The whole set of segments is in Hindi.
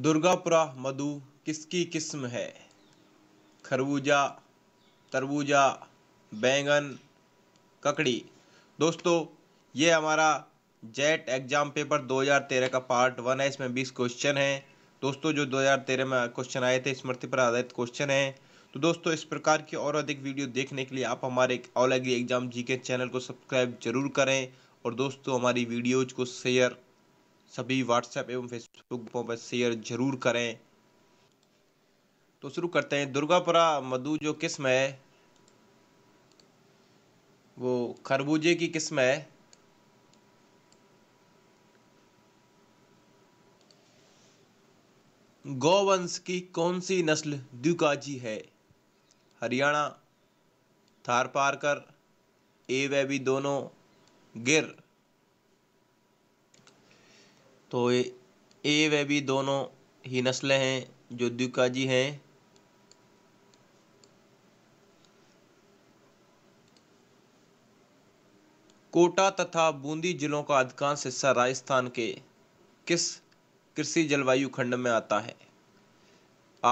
दुर्गापुरा मधु किसकी किस्म है खरबूजा तरबूजा बैंगन ककड़ी दोस्तों ये हमारा जेट एग्ज़ाम पेपर 2013 का पार्ट वन है इसमें 20 क्वेश्चन हैं दोस्तों जो 2013 में क्वेश्चन आए थे स्मृति पर आधारित क्वेश्चन हैं तो दोस्तों इस प्रकार की और अधिक वीडियो देखने के लिए आप हमारे ऑल एग्री एग्ज़ाम जी के चैनल को सब्सक्राइब जरूर करें और दोस्तों हमारी वीडियोज को शेयर सभी व्हाट्सएप एवं फेसबुक ग्रुपों पर शेयर जरूर करें तो शुरू करते हैं दुर्गापुरा मधु जो किस्म है वो खरबूजे की किस्म है गौवंश की कौन सी नस्ल दुकाजी है हरियाणा थार पारकर ए वे बी दोनों गिर तो ए वे भी दोनों ही नस्लें हैं जो द्विकाजी हैं कोटा तथा बूंदी जिलों का अधिकांश हिस्सा राजस्थान के किस कृषि जलवायु खंड में आता है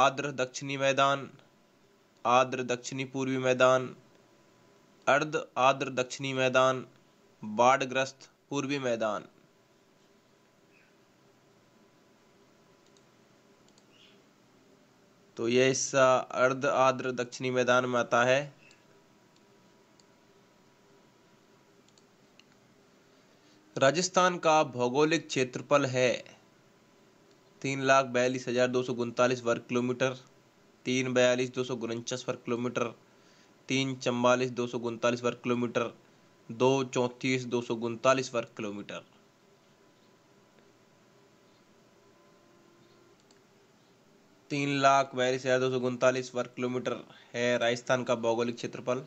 आर्द्र दक्षिणी मैदान आर्द्र दक्षिणी पूर्वी मैदान अर्ध आर्द्र दक्षिणी मैदान बाढ़ग्रस्त पूर्वी मैदान तो यह हिस्सा अर्ध आर्द्र दक्षिणी मैदान में आता है राजस्थान का भौगोलिक क्षेत्रफल है तीन लाख बयालीस हजार दो सौ उनतालीस वर्ग किलोमीटर तीन बयालीस दो सौ उनचास वर्ग किलोमीटर तीन चम्बालीस दो सौ उनतालीस वर्ग किलोमीटर दो चौंतीस दो सौ उनतालीस वर्ग किलोमीटर तीन लाख बयालीस हज़ार दो सौ उनतालीस वर्ग किलोमीटर है राजस्थान का भौगोलिक क्षेत्रफल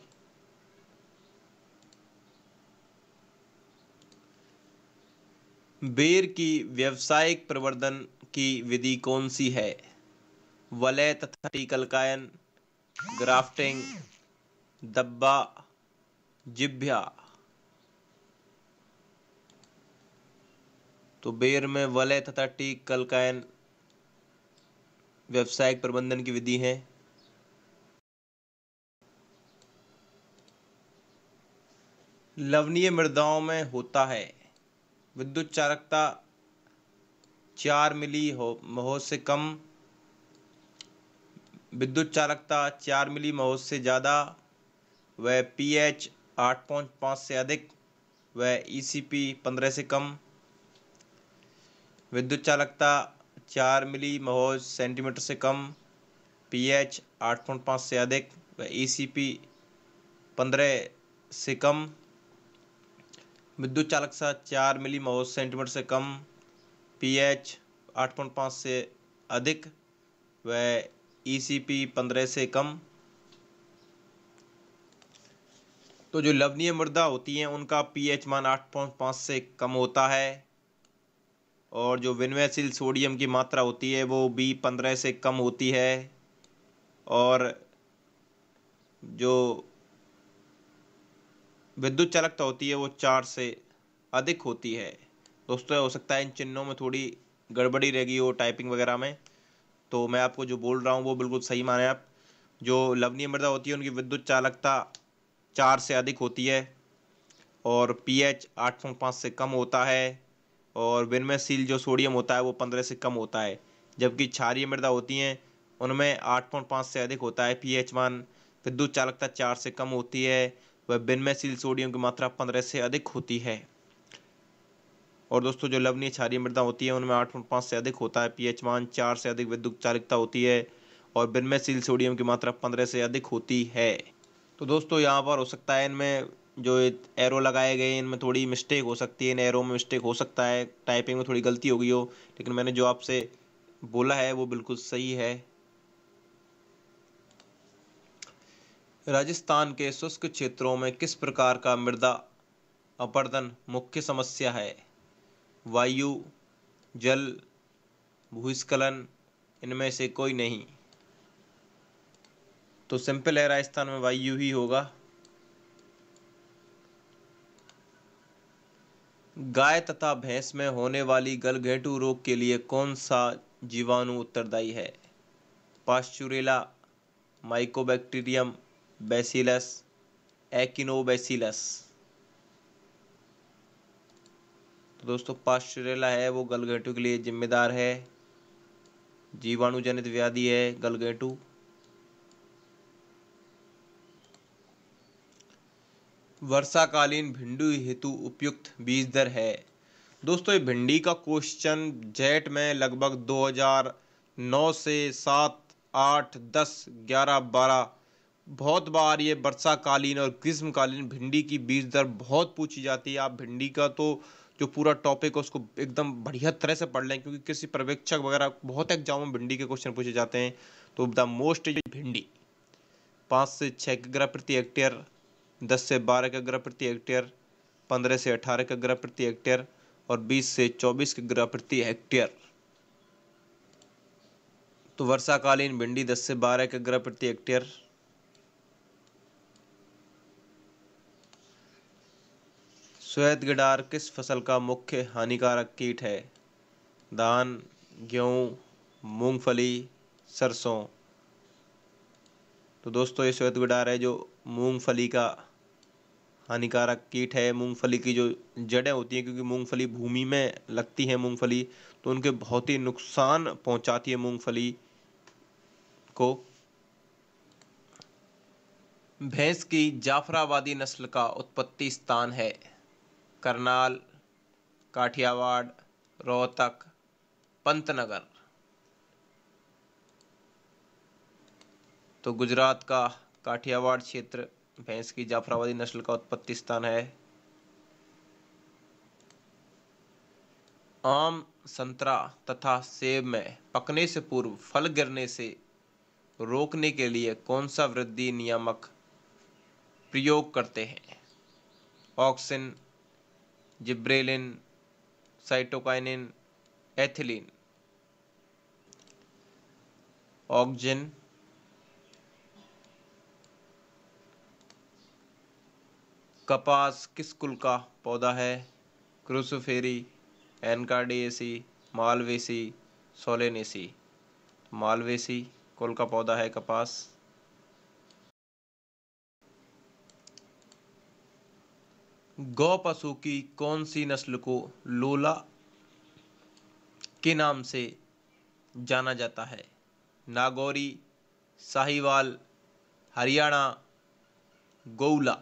बेर की व्यावसायिक प्रवर्धन की विधि कौन सी है वलय तथा टीकलकायन ग्राफ्टिंग दब्बा जिभ्या तो बेर में वलय तथा टीकलकायन व्यावसायिक प्रबंधन की विधि है लवणीय मृदाओं में होता है विद्युत चारकता चार मिली हो महो से कम विद्युत चालकता चार मिली महो से ज़्यादा व पीएच आठ पॉइंट पाँच से अधिक व ईसीपी पंद्रह से कम विद्युत चालकता चार मिली महोज सेंटीमीटर से कम पीएच आठ पॉइंट पाँच से अधिक व ईसीपी e पंद्रह से कम विद्युत चालक सा चार मिली महोज सेंटीमीटर से कम पीएच आठ पॉइंट पाँच से अधिक व ईसीपी e पंद्रह से कम तो जो लवनीय मृदा होती हैं उनका पीएच मान आठ पॉइंट पाँच से कम होता है और जो विनवेसिल सोडियम की मात्रा होती है वो बी पंद्रह से कम होती है और जो विद्युत चालकता होती है वो चार से अधिक होती है दोस्तों हो सकता है इन चिन्हों में थोड़ी गड़बड़ी रहेगी वो टाइपिंग वगैरह में तो मैं आपको जो बोल रहा हूँ वो बिल्कुल सही माने आप जो लवनीय मृदा होती है उनकी विद्युत चालकता चार से अधिक होती है और पीएच आठ से कम होता है और विनमेसील जो सोडियम होता है वो पंद्रह से कम होता है जबकि क्षारीय मृदा होती हैं उनमें आठ पॉइंट पाँच से अधिक होता है पी एच वन विद्युत चालकता चार से कम होती है वह विनमेसील सोडियम की मात्रा पंद्रह से अधिक होती है और दोस्तों जो लवनीय क्षारीय मृदा होती है उनमें आठ पॉइंट पाँच से अधिक होता है पी एच वन चार से अधिक विद्युत चालकता होती है और सील सोडियम की मात्रा पंद्रह से अधिक होती है तो दोस्तों यहाँ पर हो सकता है इनमें जो एरो लगाए गए इनमें थोड़ी मिस्टेक हो सकती है इन एरो में मिस्टेक हो सकता है टाइपिंग में थोड़ी गलती हो गई हो लेकिन मैंने जो आपसे बोला है वो बिल्कुल सही है राजस्थान के शुष्क क्षेत्रों में किस प्रकार का मृदा अपर्दन मुख्य समस्या है वायु जल भूस्खलन इनमें से कोई नहीं तो सिंपल है राजस्थान में वायु ही होगा गाय तथा भैंस में होने वाली गलघेटू रोग के लिए कौन सा जीवाणु उत्तरदायी है पाश्चुरेला माइकोबैक्टीरियम बेसिलस एक्नोबेसिलस तो दोस्तों पाश्चुरेला है वो गलघेटू के लिए जिम्मेदार है जीवाणु जनित व्याधि है गलघेटू वर्षाकालीन भिंडी हेतु उपयुक्त बीज दर है दोस्तों ये भिंडी का क्वेश्चन जेट में लगभग 2009 से सात आठ दस ग्यारह बारह बहुत बार ये वर्षाकालीन और ग्रीष्मकालीन भिंडी की बीज दर बहुत पूछी जाती है आप भिंडी का तो जो पूरा टॉपिक है उसको एकदम बढ़िया तरह से पढ़ लें क्योंकि किसी पर्यवेक्षक वगैरह बहुत एग्जाम में भिंडी के क्वेश्चन पूछे जाते हैं तो द मोस्ट भिंडी पाँच से छः ग्रह प्रति हेक्टेयर 10 से 12 का ग्रह प्रति हेक्टेयर 15 से 18 का ग्रह प्रति हेक्टेयर और 20 से 24 का ग्रह प्रति हेक्टेयर तो वर्षाकालीन भिंडी 10 से 12 का ग्रह प्रति हेक्टेयर श्वेत गिडार किस फसल का मुख्य हानिकारक कीट है धान गेहूं मूंगफली सरसों तो दोस्तों ये श्वेत गिडार है जो मूंगफली का हानिकारक कीट है मूंगफली की जो जड़ें होती हैं क्योंकि मूंगफली भूमि में लगती है मूंगफली तो उनके बहुत ही नुकसान पहुंचाती है मूंगफली को भैंस की जाफराबादी नस्ल का उत्पत्ति स्थान है करनाल काठियावाड़ रोहतक पंतनगर तो गुजरात का काठियावाड़ क्षेत्र भैंस की जाफराबादी नस्ल का उत्पत्ति स्थान है आम संतरा तथा सेब में पकने से पूर्व फल गिरने से रोकने के लिए कौन सा वृद्धि नियामक प्रयोग करते हैं auxin gibberellin cytokinin ethylene auxin कपास किस कुल का पौधा है Cruciferae Anacardiaceae Malvaceae Solanaceae Malvaceae कुल का पौधा है कपास गौ पशु की कौन सी नस्ल को लोला के नाम से जाना जाता है नागौरी साहिवाल हरियाणा गौला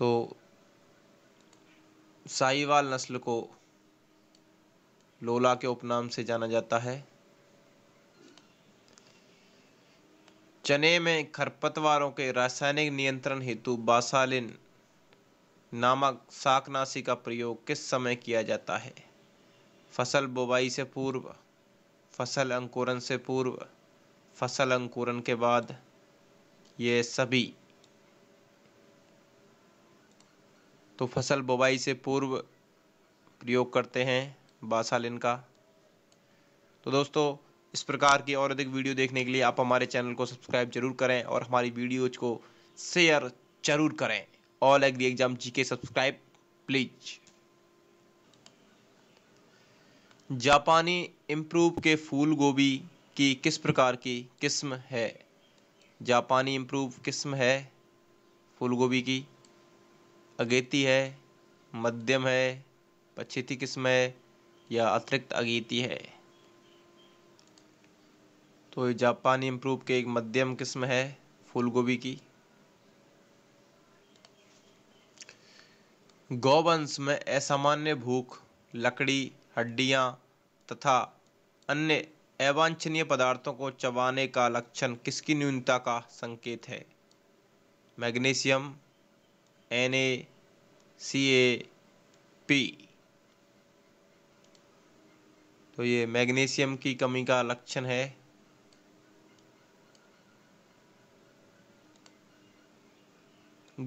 तो साहिवाल नस्ल को लोला के उपनाम से जाना जाता है चने में खरपतवारों के रासायनिक नियंत्रण हेतु बासालिन नामक शाकनाशी का प्रयोग किस समय किया जाता है फसल बुवाई से पूर्व फसल अंकुरन से पूर्व फसल अंकुरन के बाद ये सभी तो फसल बुवाई से पूर्व प्रयोग करते हैं बासालिन का तो दोस्तों इस प्रकार की और अधिक वीडियो देखने के लिए आप हमारे चैनल को सब्सक्राइब जरूर करें और हमारी वीडियोज को शेयर जरूर करें ऑल एग्री एग्जाम जी के सब्सक्राइब प्लीज जापानी इम्प्रूव के फूल गोभी की किस प्रकार की किस्म है जापानी इम्प्रूव किस्म है फूल गोभी की अगेती है मध्यम है पछेती किस्म है या अतिरिक्त अगेती है तो ये जापानी इम्प्रूव के एक मध्यम किस्म है फूल गोभी की गौवंश में असामान्य भूख लकड़ी हड्डियां तथा अन्य अवांछनीय पदार्थों को चबाने का लक्षण किसकी न्यूनता का संकेत है magnesium N A C A P तो ये मैग्नीशियम की कमी का लक्षण है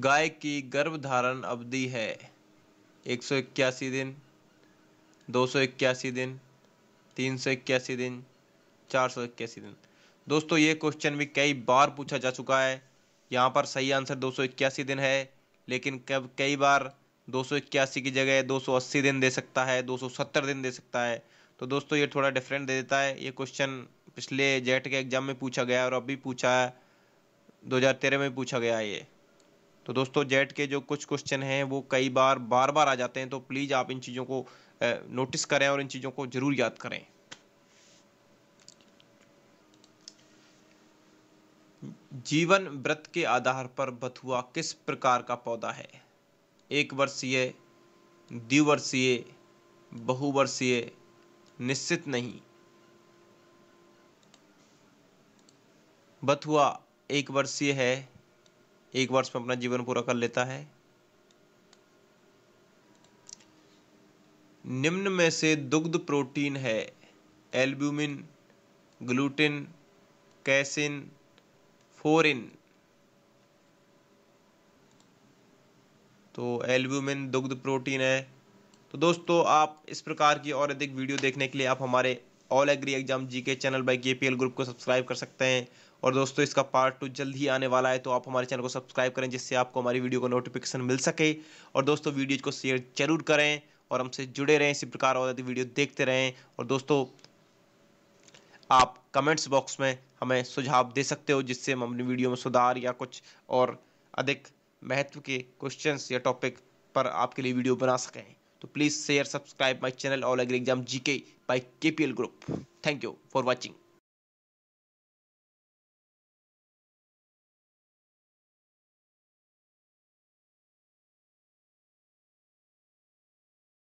गाय की गर्भधारण अवधि है एक सौ इक्यासी दिन दो सौ इक्यासी दिन तीन सौ इक्यासी दिन चार सौ इक्यासी दिन दोस्तों ये क्वेश्चन भी कई बार पूछा जा चुका है यहाँ पर सही आंसर दो सौ इक्यासी दिन है लेकिन कब कई बार दो की जगह 280 दिन दे सकता है 270 दिन दे सकता है तो दोस्तों ये थोड़ा डिफरेंट दे देता है ये क्वेश्चन पिछले जेट e के एग्ज़ाम में पूछा गया और अभी पूछा है दो में पूछा गया है ये तो दोस्तों जेट e के जो कुछ क्वेश्चन हैं वो कई बार बार बार आ जाते हैं तो प्लीज़ आप इन चीज़ों को नोटिस करें और इन चीज़ों को ज़रूर याद करें जीवन व्रत के आधार पर बथुआ किस प्रकार का पौधा है एक वर्षीय द्विवर्षीय बहुवर्षीय निश्चित नहीं बथुआ एक वर्षीय है एक वर्ष में अपना जीवन पूरा कर लेता है निम्न में से दुग्ध प्रोटीन है एल्ब्यूमिन ग्लूटिन कैसिन फोर इन तो एल्ब्यूमिन दुग्ध प्रोटीन है तो दोस्तों आप इस प्रकार की और अधिक वीडियो देखने के लिए आप हमारे all agri exam GK channel by K group को सब्सक्राइब कर सकते हैं और दोस्तों इसका पार्ट टू जल्द ही आने वाला है तो आप हमारे चैनल को सब्सक्राइब करें जिससे आपको हमारी वीडियो का नोटिफिकेशन मिल सके और दोस्तों वीडियो को शेयर जरूर करें और हमसे जुड़े रहें इसी प्रकार और अधिक वीडियो देखते रहें और दोस्तों आप कमेंट्स बॉक्स में हमें सुझाव दे सकते हो जिससे हम अपनी वीडियो में सुधार या कुछ और अधिक महत्व के क्वेश्चंस या टॉपिक पर आपके लिए वीडियो बना सकें तो please share subscribe my channel all agri exam G K by K group thank you for watching